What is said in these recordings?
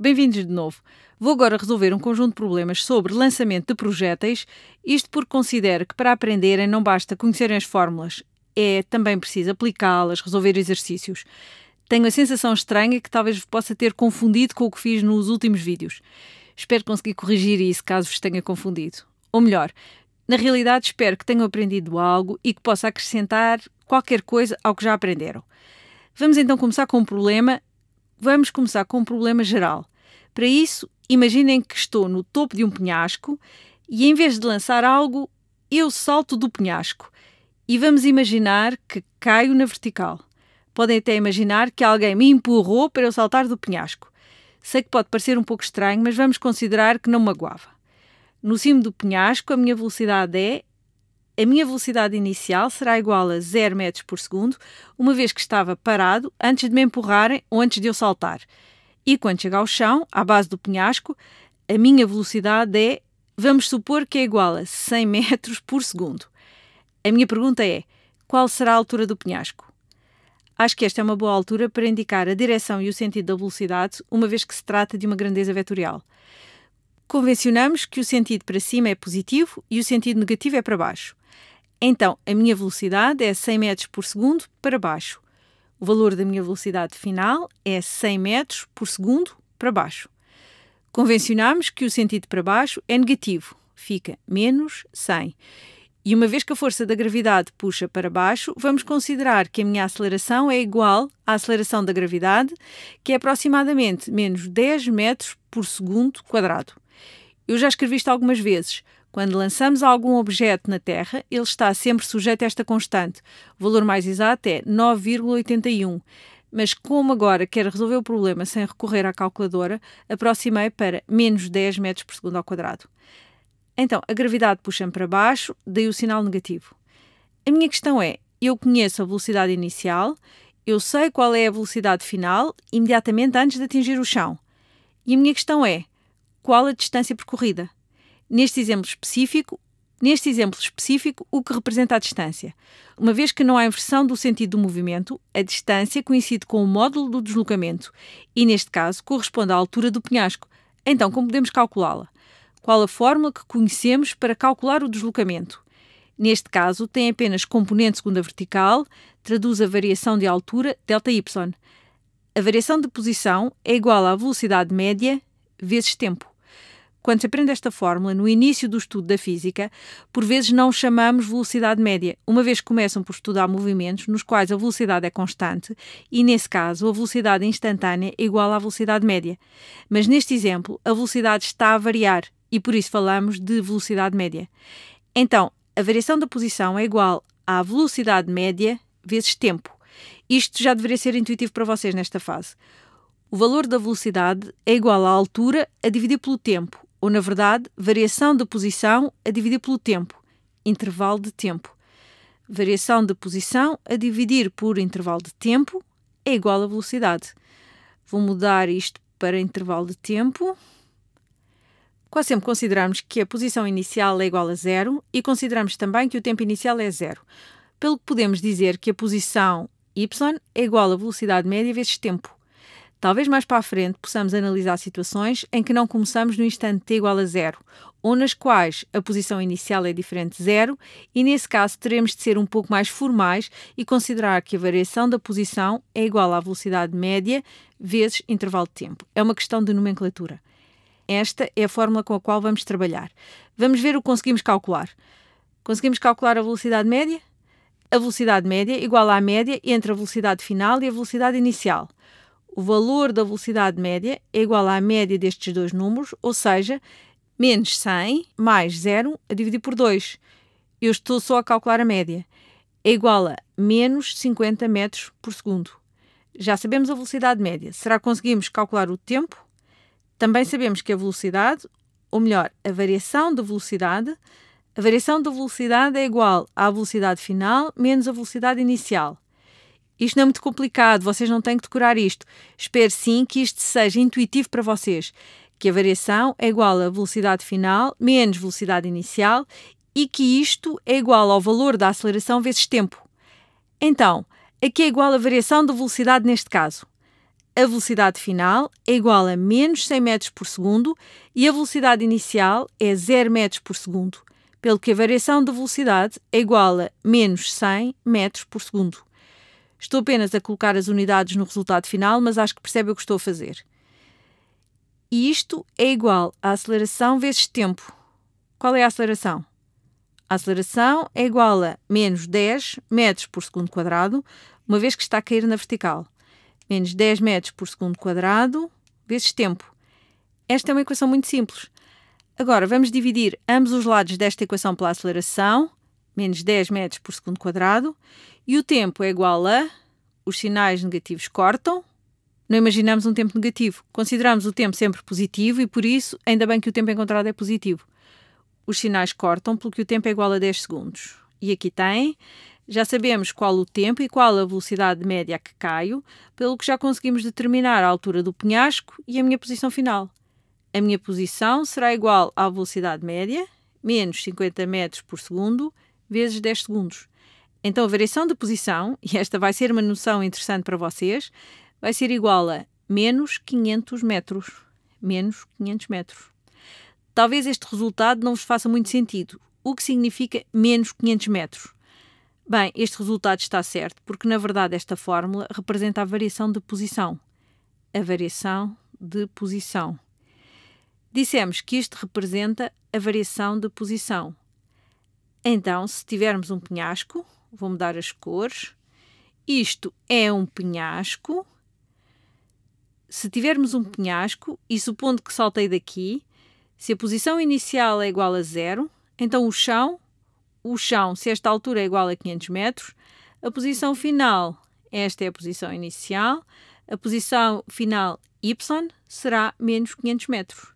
Bem-vindos de novo. Vou agora resolver um conjunto de problemas sobre lançamento de projéteis, isto porque considero que para aprenderem não basta conhecerem as fórmulas, é também preciso aplicá-las, resolver exercícios. Tenho a sensação estranha que talvez vos possa ter confundido com o que fiz nos últimos vídeos. Espero conseguir corrigir isso caso vos tenha confundido. Ou melhor, na realidade espero que tenham aprendido algo e que possa acrescentar qualquer coisa ao que já aprenderam. Vamos então começar com um problema Vamos começar com um problema geral. Para isso, imaginem que estou no topo de um penhasco e em vez de lançar algo, eu salto do penhasco. E vamos imaginar que caio na vertical. Podem até imaginar que alguém me empurrou para eu saltar do penhasco. Sei que pode parecer um pouco estranho, mas vamos considerar que não me magoava. No cimo do penhasco, a minha velocidade é a minha velocidade inicial será igual a 0 metros por segundo, uma vez que estava parado antes de me empurrarem ou antes de eu saltar. E quando chegar ao chão, à base do penhasco, a minha velocidade é, vamos supor que é igual a 100 metros por segundo. A minha pergunta é: qual será a altura do penhasco? Acho que esta é uma boa altura para indicar a direção e o sentido da velocidade, uma vez que se trata de uma grandeza vetorial convencionamos que o sentido para cima é positivo e o sentido negativo é para baixo. Então, a minha velocidade é 100 metros por segundo para baixo. O valor da minha velocidade final é 100 metros por segundo para baixo. Convencionamos que o sentido para baixo é negativo, fica menos 100. E uma vez que a força da gravidade puxa para baixo, vamos considerar que a minha aceleração é igual à aceleração da gravidade, que é aproximadamente menos 10 metros por segundo quadrado. Eu já escrevi isto algumas vezes. Quando lançamos algum objeto na Terra, ele está sempre sujeito a esta constante. O valor mais exato é 9,81. Mas como agora quero resolver o problema sem recorrer à calculadora, aproximei para menos 10 metros por segundo ao quadrado. Então, a gravidade puxa-me para baixo, dei o sinal negativo. A minha questão é, eu conheço a velocidade inicial, eu sei qual é a velocidade final, imediatamente antes de atingir o chão. E a minha questão é, qual a distância percorrida. Neste exemplo específico, neste exemplo específico, o que representa a distância. Uma vez que não há inversão do sentido do movimento, a distância coincide com o módulo do deslocamento e, neste caso, corresponde à altura do penhasco. Então, como podemos calculá-la? Qual a fórmula que conhecemos para calcular o deslocamento? Neste caso, tem apenas componente segunda vertical, traduz a variação de altura, ΔY. A variação de posição é igual à velocidade média vezes tempo. Quando se aprende esta fórmula, no início do estudo da física, por vezes não chamamos velocidade média, uma vez que começam por estudar movimentos nos quais a velocidade é constante e, nesse caso, a velocidade instantânea é igual à velocidade média. Mas neste exemplo, a velocidade está a variar e por isso falamos de velocidade média. Então, a variação da posição é igual à velocidade média vezes tempo. Isto já deveria ser intuitivo para vocês nesta fase. O valor da velocidade é igual à altura a dividir pelo tempo, ou, na verdade, variação de posição a dividir pelo tempo, intervalo de tempo. Variação de posição a dividir por intervalo de tempo é igual a velocidade. Vou mudar isto para intervalo de tempo. Quase sempre consideramos que a posição inicial é igual a zero e consideramos também que o tempo inicial é zero, pelo que podemos dizer que a posição y é igual a velocidade média vezes tempo. Talvez mais para a frente possamos analisar situações em que não começamos no instante t igual a zero, ou nas quais a posição inicial é diferente de zero, e nesse caso teremos de ser um pouco mais formais e considerar que a variação da posição é igual à velocidade média vezes intervalo de tempo. É uma questão de nomenclatura. Esta é a fórmula com a qual vamos trabalhar. Vamos ver o que conseguimos calcular. Conseguimos calcular a velocidade média? A velocidade média é igual à média entre a velocidade final e a velocidade inicial o valor da velocidade média é igual à média destes dois números, ou seja, menos 100 mais 0 a dividir por 2. Eu estou só a calcular a média. É igual a menos 50 metros por segundo. Já sabemos a velocidade média. Será que conseguimos calcular o tempo? Também sabemos que a velocidade, ou melhor, a variação da velocidade, a variação da velocidade é igual à velocidade final menos a velocidade inicial. Isto não é muito complicado, vocês não têm que decorar isto. Espero sim que isto seja intuitivo para vocês, que a variação é igual a velocidade final menos velocidade inicial e que isto é igual ao valor da aceleração vezes tempo. Então, aqui é igual a variação da velocidade neste caso. A velocidade final é igual a menos 100 metros por segundo e a velocidade inicial é 0 metros por segundo, pelo que a variação da velocidade é igual a menos 100 metros por segundo. Estou apenas a colocar as unidades no resultado final, mas acho que percebe o que estou a fazer. E isto é igual à aceleração vezes tempo. Qual é a aceleração? A aceleração é igual a menos 10 metros por segundo quadrado, uma vez que está a cair na vertical. Menos 10 metros por segundo quadrado vezes tempo. Esta é uma equação muito simples. Agora, vamos dividir ambos os lados desta equação pela aceleração menos 10 metros por segundo quadrado, e o tempo é igual a os sinais negativos cortam. Não imaginamos um tempo negativo. Consideramos o tempo sempre positivo e, por isso, ainda bem que o tempo encontrado é positivo. Os sinais cortam porque o tempo é igual a 10 segundos. E aqui tem. Já sabemos qual o tempo e qual a velocidade média a que caio, pelo que já conseguimos determinar a altura do penhasco e a minha posição final. A minha posição será igual à velocidade média, menos 50 metros por segundo, vezes 10 segundos. Então a variação de posição, e esta vai ser uma noção interessante para vocês, vai ser igual a menos 500 metros. Menos 500 metros. Talvez este resultado não vos faça muito sentido. O que significa menos 500 metros? Bem, este resultado está certo, porque na verdade esta fórmula representa a variação de posição. A variação de posição. Dissemos que isto representa a variação de posição. Então, se tivermos um penhasco, vou mudar as cores. Isto é um penhasco. Se tivermos um penhasco, e supondo que saltei daqui, se a posição inicial é igual a zero, então o chão, o chão, se esta altura é igual a 500 metros, a posição final, esta é a posição inicial, a posição final y será menos 500 metros.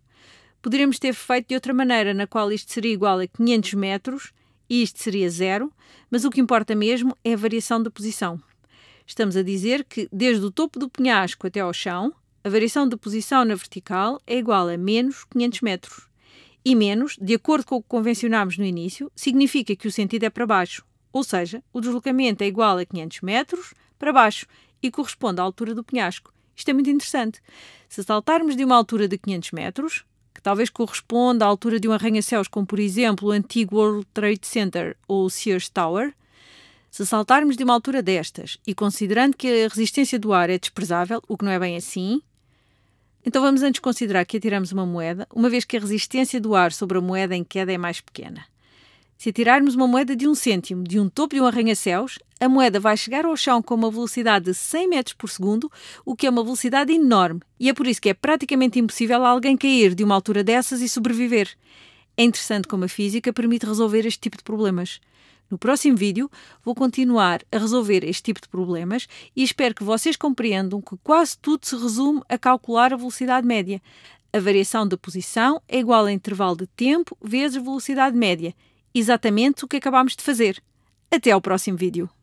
Poderíamos ter feito de outra maneira, na qual isto seria igual a 500 metros e isto seria zero, mas o que importa mesmo é a variação da posição. Estamos a dizer que desde o topo do penhasco até ao chão, a variação da posição na vertical é igual a menos 500 metros. E menos, de acordo com o que convencionámos no início, significa que o sentido é para baixo, ou seja, o deslocamento é igual a 500 metros para baixo e corresponde à altura do penhasco. Isto é muito interessante. Se saltarmos de uma altura de 500 metros, que talvez corresponda à altura de um arranha-céus, como por exemplo o antigo World Trade Center ou o Sears Tower, se saltarmos de uma altura destas e considerando que a resistência do ar é desprezável, o que não é bem assim, então vamos antes considerar que atiramos uma moeda, uma vez que a resistência do ar sobre a moeda em queda é mais pequena. Se tirarmos uma moeda de um cêntimo de um topo de um arranha-céus, a moeda vai chegar ao chão com uma velocidade de 100 metros por segundo, o que é uma velocidade enorme. E é por isso que é praticamente impossível alguém cair de uma altura dessas e sobreviver. É interessante como a física permite resolver este tipo de problemas. No próximo vídeo, vou continuar a resolver este tipo de problemas e espero que vocês compreendam que quase tudo se resume a calcular a velocidade média. A variação da posição é igual a intervalo de tempo vezes velocidade média exatamente o que acabámos de fazer. Até ao próximo vídeo.